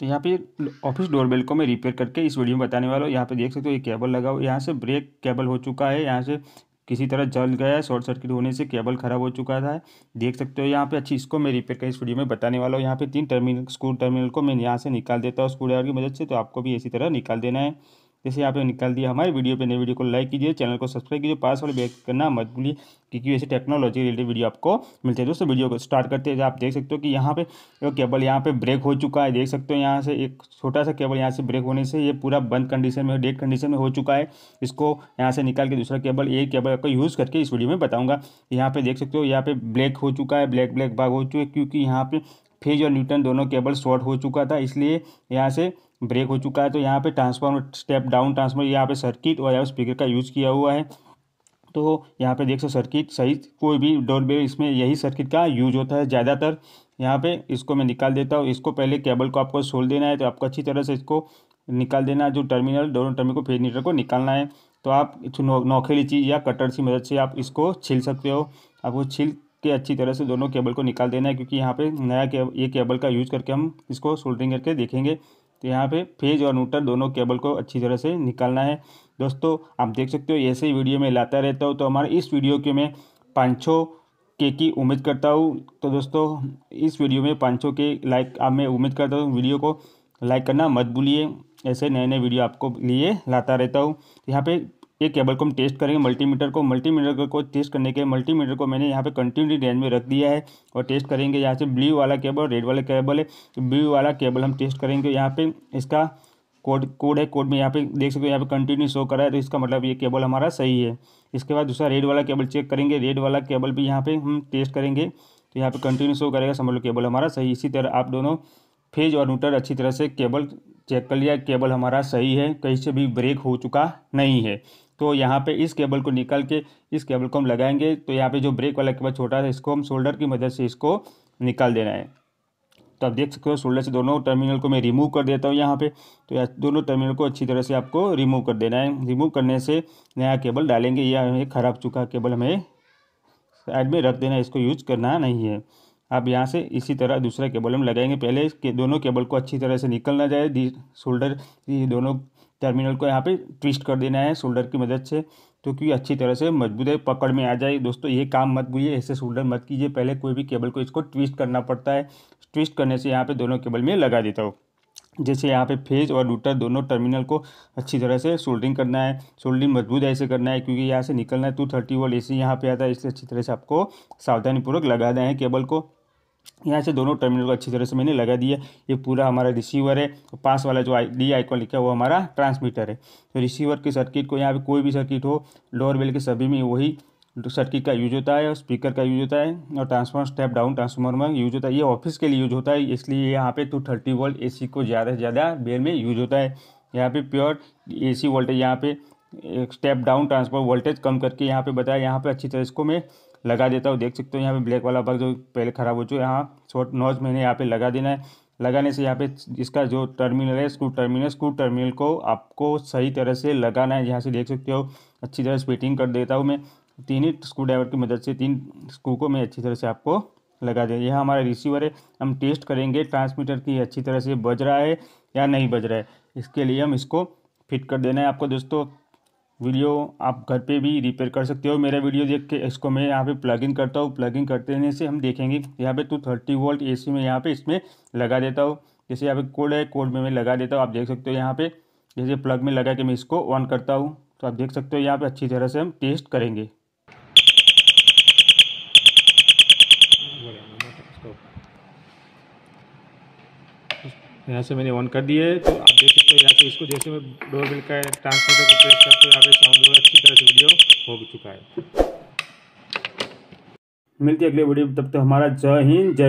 तो यहाँ पे ऑफिस डोरबेल को मैं रिपेयर करके इस वीडियो में बताने वाला हूँ यहाँ पे देख सकते हो ये केबल लगा हुआ यहाँ से ब्रेक केबल हो चुका है यहाँ से किसी तरह जल गया है शॉर्ट सर्किट होने से केबल खराब हो चुका था देख सकते हो यहाँ पे अच्छी इसको मैं रिपेयर कर इस वीडियो में बताने वाला हूँ यहाँ पे तीन टर्मिनल स्क्रू टर्मिनल को मैं यहाँ से निकाल देता हूँ स्क्रू ड्राइवर की मदद से तो आपको भी इसी तरह निकाल देना है जैसे यहाँ पे निकाल दिया हमारे वीडियो पे नई वीडियो को लाइक कीजिए चैनल को सब्सक्राइब कीजिए पासवर्ड बैक करना मत भूलिए क्योंकि वैसे टेक्नोलॉजी रिलेटेड वीडियो आपको मिलते हैं दोस्तों वीडियो को स्टार्ट करते हैं आप देख सकते हो कि यहाँ पे केबल यहाँ पे ब्रेक हो चुका है देख सकते हो यहाँ से एक छोटा सा केबल यहाँ से ब्रेक होने से ये पूरा बंद कंडीशन में डेड कंडीशन में हो चुका है इसको यहाँ से निकाल के दूसरा केबल ये केबल का यूज़ करके इस वीडियो में बताऊँगा यहाँ पे देख सकते हो यहाँ पे ब्लैक हो चुका है ब्लैक ब्लैक भाग हो चुका है क्योंकि यहाँ पे फेज और न्यूटन दोनों केबल शॉर्ट हो चुका था इसलिए यहाँ से ब्रेक हो चुका है तो यहाँ पे ट्रांसफार्मर स्टेप डाउन ट्रांसफार्मर यहाँ पे सर्किट और यहाँ स्पीकर का यूज़ किया हुआ है तो यहाँ पे देख सो सर्किट सही कोई भी डोर बेल इसमें यही सर्किट का यूज होता है ज़्यादातर यहाँ पे इसको मैं निकाल देता हूँ इसको पहले केबल को आपको सोल देना है तो आपको अच्छी तरह से इसको निकाल देना है जो टर्मिनल दोनों टर्मिनल को फेज को निकालना है तो आप नौखेली चीज़ या कटर की मदद से आप इसको छील सकते हो आपको छील के अच्छी तरह से दोनों केबल को निकाल देना है क्योंकि यहाँ पे नया केबल ये केबल का यूज करके हम इसको सोल्डरिंग करके देखेंगे तो यहाँ पे फेज और न्यूट्रल दोनों केबल को अच्छी तरह से निकालना है दोस्तों आप देख सकते हो ऐसे ही वीडियो में लाता रहता हूँ तो हमारे इस वीडियो के मैं पाँच के की उम्मीद करता हूँ तो दोस्तों इस वीडियो में पाँच के लाइक आप मैं उम्मीद करता हूँ वीडियो को लाइक करना मत भूलिए ऐसे नए नए वीडियो आपको लिए लाता रहता हूँ यहाँ पे ये केबल को हम टेस्ट करेंगे मल्टीमीटर को मल्टीमीटर को टेस्ट करने के मल्टीमीटर को मैंने यहाँ पे कंटिन्यू रेंज में रख दिया है और टेस्ट करेंगे यहाँ से ब्लू वाला केबल रेड वाला केबल है तो ब्लू वाला केबल हम टेस्ट करेंगे तो यहाँ पे इसका कोड कोड है कोड में यहाँ पे देख सकते हो यहाँ पे कंटिन्यू शो करा है तो इसका मतलब ये केबल हमारा सही है इसके बाद दूसरा रेड वाला केबल चेक करेंगे रेड वाला केबल भी यहाँ पर हम टेस्ट करेंगे तो यहाँ पर कंटिन्यू शो करेगा समझ लो केबल हमारा सही इसी तरह आप दोनों फेज और न्यूटर अच्छी तरह से केबल चेक कर लिया केबल हमारा सही है कहीं से भी ब्रेक हो चुका नहीं है तो यहाँ पे इस केबल को निकाल के इस केबल को हम लगाएंगे तो यहाँ पे जो ब्रेक वाला केबल छोटा है इसको हम शोल्डर की मदद से इसको निकाल देना है तो आप देख सकते हो शोल्डर से दोनों टर्मिनल को मैं रिमूव कर देता हूँ यहाँ पे तो दोनों टर्मिनल को अच्छी तरह से आपको रिमूव कर देना है रिमूव करने से नया केबल डालेंगे या हमें खराब चुका केबल हमें साइड में रख देना है इसको यूज करना नहीं है आप यहाँ से इसी तरह दूसरा केबल हम लगाएंगे पहले के दोनों केबल को अच्छी तरह से निकल ना जाए शोल्डर दोनों टर्मिनल को यहाँ पे ट्विस्ट कर देना है शोल्डर की मदद से तो क्योंकि अच्छी तरह से मजबूत है पकड़ में आ जाए दोस्तों ये काम मत भूलिए ऐसे शोल्डर मत कीजिए पहले कोई भी केबल को इसको ट्विस्ट करना पड़ता है ट्विस्ट करने से यहाँ पे दोनों केबल में लगा देता हूँ जैसे यहाँ पे फेज और रूटर दोनों टर्मिनल को अच्छी तरह से सोल्डरिंग करना है सोल्डरिंग मजबूत ऐसे करना है क्योंकि यहाँ से निकलना है two thirty volt A C यहाँ पे आता है इसलिए अच्छी तरह से आपको सावधानीपूर्वक लगाना है केबल को यहाँ से दोनों टर्मिनल को अच्छी तरह से मैंने लगा दिया ये पूरा हमारा रिसीवर है और पास वाला जो आई डी आइकॉन लिखा है वो हमारा ट्रांसमीटर है तो रिसीवर के सर्किट को यहाँ पे कोई भी सर्किट हो लोअर बेल के सभी में वही सर्किट का यूज होता है और स्पीकर का यूज होता है और ट्रांसफॉर्मर स्टेप डाउन ट्रांसफॉर्मर में यूज होता है ये ऑफिस के लिए यूज होता है इसलिए यहाँ पे टू थर्टी वोल्ट सी को ज़्यादा से ज़्यादा बेल में यूज होता है यहाँ पे प्योर सी वोल्टेज यहाँ पे स्टेप डाउन ट्रांसफॉर्मर वोल्टेज कम करके यहाँ पे बताया यहाँ पे अच्छी तरह इसको मैं लगा देता हूँ देख सकते हो यहाँ पे ब्लैक वाला बग जो पहले ख़राब हो चुका है यहाँ शॉर्ट नोज मैंने यहाँ पे लगा देना है लगाने से यहाँ पे इसका जो टर्मिनल है स्क्रू टर्मिनल स्क्रू टर्मिनल को आपको सही तरह से लगाना है यहाँ से देख सकते हो अच्छी तरह से फिटिंग कर देता हूँ मैं तीन ही स्क्रू ड्राइवर की मदद से तीन स्क्रू को मैं अच्छी तरह से आपको लगा दें यह हमारा रिसीवर है हम टेस्ट करेंगे ट्रांसमीटर की अच्छी तरह से बज रहा है या नहीं बज रहा है इसके लिए हम इसको फिट कर देना है आपको दोस्तों वीडियो आप घर पे भी रिपेयर कर सकते हो मेरा वीडियो देख के इसको मैं यहाँ पे इन करता हूँ इन करते रहने से हम देखेंगे यहाँ पे टू थर्टी वोल्ट एसी में यहाँ पे इसमें लगा देता हूँ जैसे यहाँ पे कोड है कोड में मैं लगा देता हूँ आप देख सकते हो यहाँ पे जैसे प्लग में लगा के मैं इसको ऑन करता हूँ तो आप देख सकते हो यहाँ पर अच्छी तरह से हम टेस्ट करेंगे यहाँ से मैंने ऑन कर दिए तो आप देख सकते हो यहाँ से इसको जैसे मैं डोर बिल का ट्रांसमीटर को प्रेस करते हो यहाँ पे साउंड और अच्छी तरह से वीडियो हो चुका है मिलती है अगले वीडियो तब तक तो हमारा जय हिंद जय